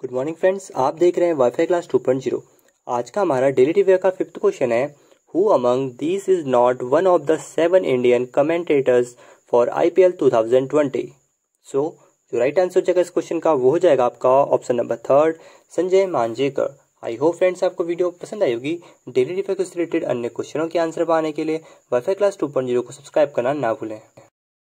good morning friends आप देख रहे हैं wifi class two point zero आज का हमारा डेली टीवी का फिफ्थ क्वेश्चन है who among this is not one of the seven Indian commentators for I P L two thousand twenty so जो राइट आंसर हो जाएगा इस क्वेश्चन का वो हो जाएगा आपका option number third Sanjay Manjrekar I hope friends आपको वीडियो पसंद आई होगी डेली टीवी से रिलेटेड अन्य क्वेश्चनों के आंसर पाने के लिए wifi class two point zero को सब्सक्राइब करना ना भूलें